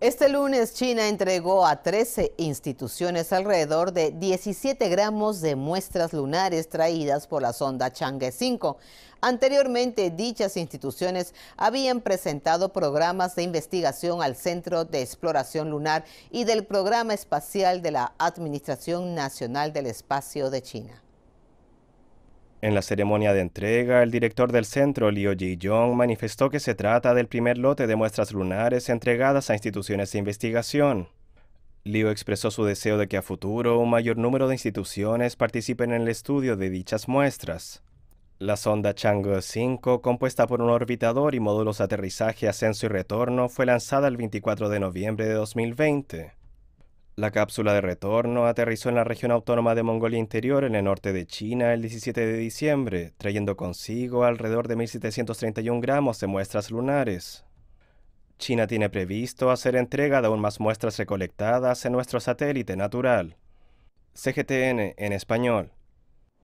Este lunes China entregó a 13 instituciones alrededor de 17 gramos de muestras lunares traídas por la sonda Chang'e 5. Anteriormente, dichas instituciones habían presentado programas de investigación al Centro de Exploración Lunar y del Programa Espacial de la Administración Nacional del Espacio de China. En la ceremonia de entrega, el director del centro, Liu Ji-jong, manifestó que se trata del primer lote de muestras lunares entregadas a instituciones de investigación. Liu expresó su deseo de que a futuro un mayor número de instituciones participen en el estudio de dichas muestras. La sonda Chang'e 5, compuesta por un orbitador y módulos de aterrizaje, ascenso y retorno, fue lanzada el 24 de noviembre de 2020. La cápsula de retorno aterrizó en la región autónoma de Mongolia Interior, en el norte de China, el 17 de diciembre, trayendo consigo alrededor de 1.731 gramos de muestras lunares. China tiene previsto hacer entrega de aún más muestras recolectadas en nuestro satélite natural. CGTN en español.